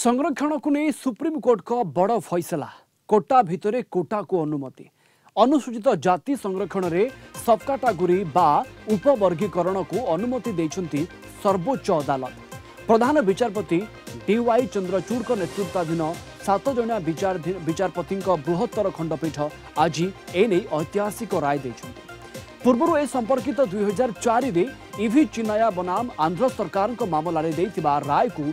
संरक्षणको नै सुप्रिमकोर्टको बड फैसला कोटा कोटा कोटाको अनुमति अनुसूचित जाति संरक्षणले सबकाटागुरी बा उपवर्गीकरणको अनुमति दिन्छ सर्वोच्च अदालत प्रधान विचारपति डिवै चन्द्रचूडको नेतृत्वधीन विचार विचारपति बृहत्तर खण्डपीठ आज एने ऐतिहासिक राय दिन्छ पूर्व ए सम्पर्कित दुई हजार चारि चिनाया बनाम आन्ध्र सरकारको ममको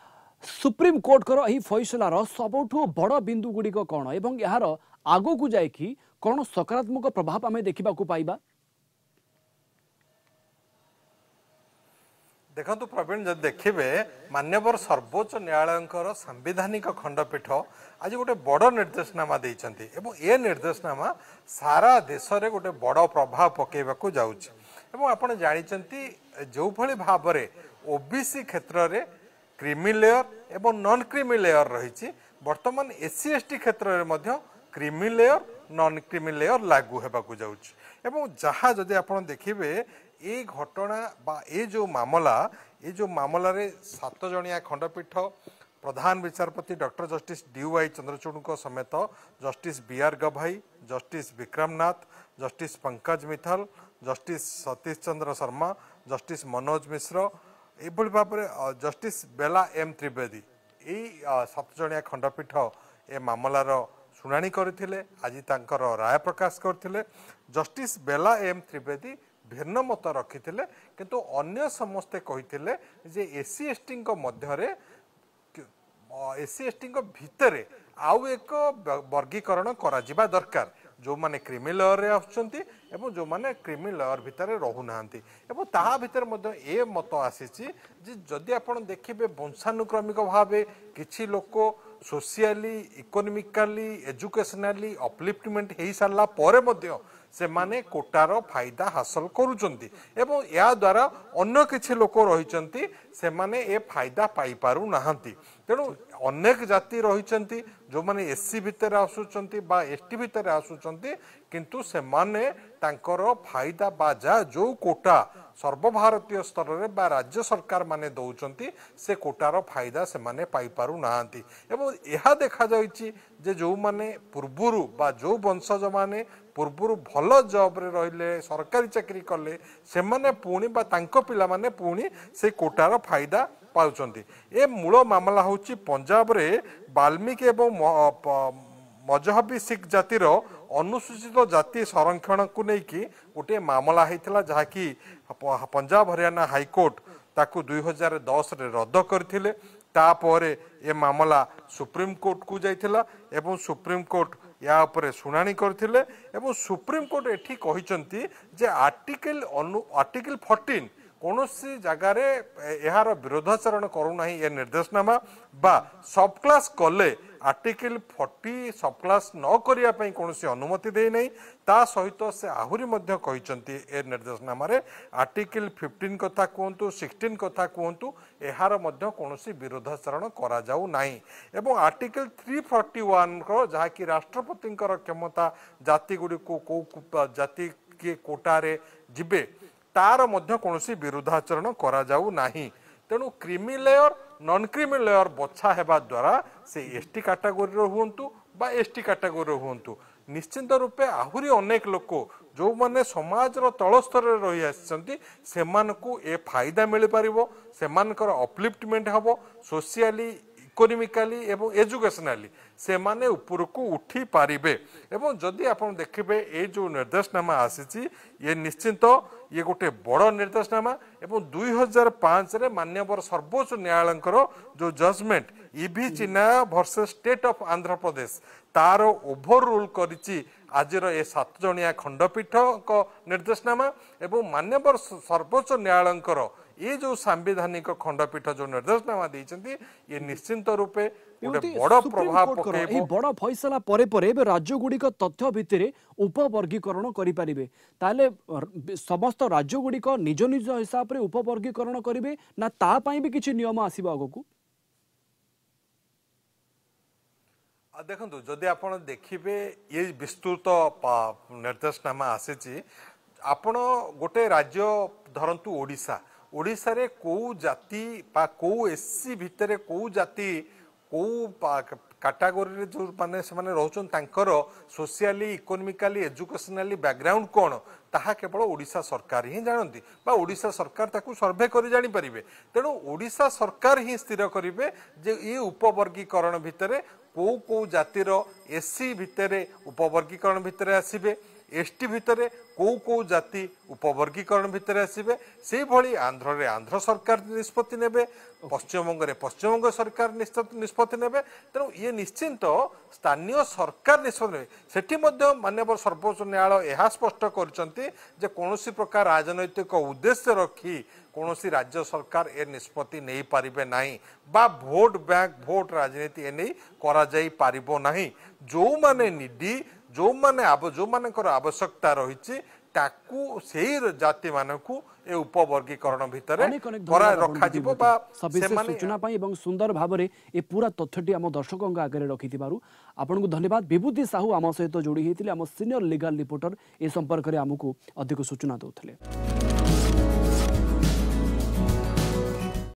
ସୁପ୍ରିମକୋର୍ଟଙ୍କର ଏହି ଫଇସଲାର ସବୁଠୁ ବଡ଼ ବିନ୍ଦୁ ଗୁଡ଼ିକ କ'ଣ ଏବଂ ଏହାର ଆଗକୁ ଯାଇକି କ'ଣ ସକାରାତ୍ମକ ପ୍ରଭାବ ଆମେ ଦେଖିବାକୁ ପାଇବା ଦେଖନ୍ତୁ ପ୍ରବୀଣ ଯଦି ଦେଖିବେ ମାନ୍ୟବର ସର୍ବୋଚ୍ଚ ନ୍ୟାୟାଳୟଙ୍କର ସାମ୍ବିଧାନିକ ଖଣ୍ଡପୀଠ ଆଜି ଗୋଟେ ବଡ଼ ନିର୍ଦ୍ଦେଶନାମା ଦେଇଛନ୍ତି ଏବଂ ଏ ନିର୍ଦ୍ଦେଶନାମା ସାରା ଦେଶରେ ଗୋଟେ ବଡ଼ ପ୍ରଭାବ ପକାଇବାକୁ ଯାଉଛି ଏବଂ ଆପଣ ଜାଣିଛନ୍ତି ଯେଉଁଭଳି ଭାବରେ ଓ ବି ସି କ୍ଷେତ୍ରରେ ক্রিমি লেয়ার এবং নন ক্রিমি লেয়ার রয়েছে বর্তমান এসসি এসটি ক্ষেত্রে মধ্যে creamy layer non creamy layer লাগু হওয়া যাচ্ছে এবং যাহা যদি আপনার দেখবে এই ঘটনা বা এই যে মামলা এই যে মামলার সাত জনিয়া খণ্ডপীঠ প্রধান বিচারপতি ডক্টর জষ্টিস ডিওয়াই চন্দ্রচূড় সমেত justice B R Gavai justice Vikram Nath justice Pankaj Mithal justice Satish Chandra Sharma justice Manoj Mishra ଏଭଳି ଭାବରେ ଜଷ୍ଟିସ୍ ବେଲା ଏମ୍ ତ୍ରିବେଦୀ ଏଇ ସାତ ଜଣିଆ ଖଣ୍ଡପୀଠ ଏ ମାମଲାର ଶୁଣାଣି କରିଥିଲେ ଆଜି ତାଙ୍କର ରାୟ ପ୍ରକାଶ କରିଥିଲେ ଜଷ୍ଟିସ୍ ବେଲା ଏମ୍ ତ୍ରିବେଦୀ ଭିନ୍ନମତ ରଖିଥିଲେ କିନ୍ତୁ ଅନ୍ୟ ସମସ୍ତେ କହିଥିଲେ ଯେ ସି ଏସ୍ ଟିଙ୍କ ମଧ୍ୟରେ ଏସ୍ସି ଏସ୍ ଟିଙ୍କ ଭିତରେ ଆଉ ଏକ ବର୍ଗୀକରଣ କରାଯିବା ଦରକାର ଯେଉଁମାନେ କ୍ରିମି ଲେୟର୍ରେ ଆସୁଛନ୍ତି ଏବଂ ଯେଉଁମାନେ କ୍ରିମି ଲେୟର୍ ଭିତରେ ରହୁନାହାନ୍ତି ଏବଂ ତାହା ଭିତରେ ମଧ୍ୟ ଏ ମତ ଆସିଛି ଯେ ଯଦି ଆପଣ ଦେଖିବେ ବଂଶାନୁକ୍ରମିକ ଭାବେ କିଛି ଲୋକ ସୋସିଆଲି ଇକୋନୋମିକାଲି ଏଜୁକେସନାଲି ଅପଲିଫ୍ଟମେଣ୍ଟ ହୋଇସାରିଲା ପରେ ମଧ୍ୟ ସେମାନେ କୋଟାର ଫାଇଦା ହାସଲ କରୁଛନ୍ତି ଏବଂ ଏହାଦ୍ୱାରା ଅନ୍ୟ କିଛି ଲୋକ ରହିଛନ୍ତି ସେମାନେ ଏ ଫାଇଦା ପାଇପାରୁନାହାନ୍ତି ତେଣୁ अनेक जाति रही जो मैंने एस सी भितर आसुचार टी भितर आसुचार किंतु से माने तांकर फायदा बाजा जो कोटा सर्वभारतीय स्तर में राज्य सरकार माने दौरान से कोटार फायदा से माने पाई पारु यह देखा जाइए जे जो माने पूर्वरु जो वंशज माने ପୂର୍ବରୁ ଭଲ ଜବ୍ରେ ରହିଲେ ସରକାରୀ ଚାକିରି କଲେ ସେମାନେ ପୁଣି ବା ତାଙ୍କ ପିଲାମାନେ ପୁଣି ସେ କୋଟାର ଫାଇଦା ପାଉଛନ୍ତି ଏ ମୂଳ ମାମଲା ହେଉଛି ପଞ୍ଜାବରେ ବାଲ୍ମିକି ଏବଂ ମଜହବି ଶିଖ୍ ଜାତିର ଅନୁସୂଚିତ ଜାତି ସଂରକ୍ଷଣକୁ ନେଇକି ଗୋଟିଏ ମାମଲା ହେଇଥିଲା ଯାହାକି ପଞ୍ଜାବ ହରିୟାଣା ହାଇକୋର୍ଟ ତାକୁ ଦୁଇ ହଜାର ଦଶରେ ରଦ୍ଦ କରିଥିଲେ ତାପରେ ଏ ମାମଲା ସୁପ୍ରିମକୋର୍ଟକୁ ଯାଇଥିଲା ଏବଂ ସୁପ୍ରିମକୋର୍ଟ ୟା ଉପରେ ଶୁଣାଣି କରିଥିଲେ ଏବଂ ସୁପ୍ରିମକୋର୍ଟ ଏଠି କହିଛନ୍ତି ଯେ ଆର୍ଟିକେଲ ଅନୁ ଆର୍ଟିକେଲ ଫର୍ଟିନ୍ କୌଣସି ଜାଗାରେ ଏହାର ବିରୋଧାଚରଣ କରୁନାହିଁ ଏ ନିର୍ଦ୍ଦେଶନାମା ବା ସବକ୍ଲାସ୍ କଲେ ଆର୍ଟିକିଲ୍ ଫର୍ଟି ସପ୍ଲାସ୍ ନ କରିବା ପାଇଁ କୌଣସି ଅନୁମତି ଦେଇନାହିଁ ତା ସହିତ ସେ ଆହୁରି ମଧ୍ୟ କହିଛନ୍ତି ଏ ନିର୍ଦ୍ଦେଶନାମାରେ ଆର୍ଟିକିଲ୍ ଫିଫ୍ଟିନ୍ କଥା କୁହନ୍ତୁ ସିକ୍ସଟିନ୍ କଥା କୁହନ୍ତୁ ଏହାର ମଧ୍ୟ କୌଣସି ବିରୋଧାଚରଣ କରାଯାଉ ନାହିଁ ଏବଂ ଆର୍ଟିକିଲ୍ ଥ୍ରୀ ଫର୍ଟି ୱାନ୍ର ଯାହାକି ରାଷ୍ଟ୍ରପତିଙ୍କର କ୍ଷମତା ଜାତିଗୁଡ଼ିକୁ କେଉଁ ଜାତି କିଏ କୋଟାରେ ଯିବେ ତାର ମଧ୍ୟ କୌଣସି ବିରୋଧାଚରଣ କରାଯାଉ ନାହିଁ ତେଣୁ creamy layer non creamy layer ବଛା ହେବା ଦ୍ୱାରା ସେ ଏସ୍ ଟି କାଟାଗୋରୀର ହୁଅନ୍ତୁ ବା ଏସ୍ ଟି କାଟାଗୋରୀର ହୁଅନ୍ତୁ ନିଶ୍ଚିନ୍ତ ରୂପେ ଆହୁରି ଅନେକ ଲୋକ ଯେଉଁମାନେ ସମାଜର ତଳ ସ୍ତରରେ ରହିଆସିଛନ୍ତି ସେମାନଙ୍କୁ ଏ ଫାଇଦା ମିଳିପାରିବ ସେମାନଙ୍କର ଅପଲିଫ୍ଟମେଣ୍ଟ ହେବ ସୋସିଆଲି ଇକୋନୋମିକାଲି ଏବଂ ଏଜୁକେସନାଲି ସେମାନେ ଉପରକୁ ଉଠିପାରିବେ ଏବଂ ଯଦି ଆପଣ ଦେଖିବେ ଏଇ ଯେଉଁ ନିର୍ଦ୍ଦେଶନାମା ଆସିଛି ଇଏ ନିଶ୍ଚିନ୍ତ ଇଏ ଗୋଟେ ବଡ଼ ନିର୍ଦ୍ଦେଶନାମା ଏବଂ ଦୁଇ ହଜାର ପାଞ୍ଚରେ ମାନ୍ୟବର ସର୍ବୋଚ୍ଚ ନ୍ୟାୟାଳୟଙ୍କର ଯେଉଁ judgment E V Chinna versus state of Andhra Pradesh ତାର ଓଭର ରୁଲ୍ କରିଛି ଆଜିର ଏ ସାତ ଜଣିଆ ଖଣ୍ଡପୀଠଙ୍କ ନିର୍ଦ୍ଦେଶନାମା ଏବଂ ମାନ୍ୟବର ସର୍ବୋଚ୍ଚ ନ୍ୟାୟାଳୟଙ୍କର ଏ ଯେଉଁ ସାମ୍ବିଧାନିକ ଖଣ୍ଡପୀଠ ଯେଉଁ ନିର୍ଦ୍ଦେଶନାମା ଦେଇଛନ୍ତି ଏ ନିଶ୍ଚିନ୍ତ ରୂପେ ବଡ଼ ଫଇସଲା ପରେ ପରେ ଏବେ ରାଜ୍ୟ ଗୁଡ଼ିକ ତଥ୍ୟ ଭିତ୍ତିରେ ଉପବର୍ଗୀକରଣ କରିପାରିବେ ତାହେଲେ ସମସ୍ତ ରାଜ୍ୟ ଗୁଡ଼ିକ ନିଜ ନିଜ ହିସାବରେ ଉପବର୍ଗୀକରଣ କରିବେ ନା ତା ପାଇଁ ବି କିଛି ନିୟମ ଆସିବ ଆଗକୁ ଦେଖନ୍ତୁ ଯଦି ଆପଣ ଦେଖିବେ ଏ ବିସ୍ତୃତ ନିର୍ଦ୍ଦେଶନାମା ଆସିଛି ଆପଣ ଗୋଟେ ରାଜ୍ୟ ଧରନ୍ତୁ ଓଡ଼ିଶା ଓଡ଼ିଶାରେ କେଉଁ ଜାତି ବା କେଉଁ ଏସ୍ ସି ଭିତରେ କେଉଁ ଜାତି କେଉଁ କାଟାଗୋରୀରେ ଯେଉଁମାନେ ସେମାନେ ରହୁଛନ୍ତି ତାଙ୍କର ସୋସିଆଲି ଇକୋନୋମିକାଲି ଏଜୁକେସନାଲି ବ୍ୟାକ୍ଗ୍ରାଉଣ୍ଡ କ'ଣ ତାହା କେବଳ ଓଡ଼ିଶା ସରକାର ହିଁ ଜାଣନ୍ତି ବା ଓଡ଼ିଶା ସରକାର ତାକୁ ସର୍ଭେ କରି ଜାଣିପାରିବେ ତେଣୁ ଓଡ଼ିଶା ସରକାର ହିଁ ସ୍ଥିର କରିବେ ଯେ ଏ ଉପବର୍ଗୀକରଣ ଭିତରେ କେଉଁ କେଉଁ ଜାତିର ଏସ୍ସି ଭିତରେ ଉପବର୍ଗୀକରଣ ଭିତରେ ଆସିବେ এসটি ভিতরে কেউ কেউ জাতি উপবর্গীকরণ ভিতরে আসবে সেইভাবে আন্ধ্রে আন্ধ্র সরকার নিষ্পতি নেবে পশ্চিমবঙ্গে পশ্চিমবঙ্গ সরকার নিষ্পতি নেবে তেমন ইয়ে নিশ্চিন্ত স্থানীয় সরকার নিষ্পতি নেবে সেটি মধ্যে মাননীয় সর্বোচ্চ ন্যায়ালয় এ স্পষ্ট করছেন যে কৌশি প্রকার রাজনৈতিক উদ্দেশ্য রক্ষি কৌশি রাজ্য সরকার এ নিষ্পতি নেই পারিবে না বা ভোট ব্যাঙ্ক ভোট রাজনীতি এনে করা যাই পারিব না যে নিডি ଯେଉଁମାନେ ଯେଉଁମାନଙ୍କର ଆବଶ୍ୟକତା ରହିଛି ତାକୁ ସେଇ ଜାତିମାନଙ୍କୁ ଏ ଉପବର୍ଗୀକରଣ ଭିତରେ ରଖାଯିବ ବା ସୂଚନା ପାଇଁ ଏବଂ ସୁନ୍ଦର ଭାବରେ ଏ ପୁରା ତଥ୍ୟଟି ଆମ ଦର୍ଶକଙ୍କ ଆଗରେ ରଖିଥିବାରୁ ଆପଣଙ୍କୁ ଧନ୍ୟବାଦ ବିଭୂତି ସାହୁ ଆମ ସହିତ ଯୋଡ଼ି ହେଇଥିଲେ ଆମ ସିନିୟର ଲିଗାଲ ରିପୋର୍ଟର ଏ ସମ୍ପର୍କରେ ଆମକୁ ଅଧିକ ସୂଚନା ଦେଉଥିଲେ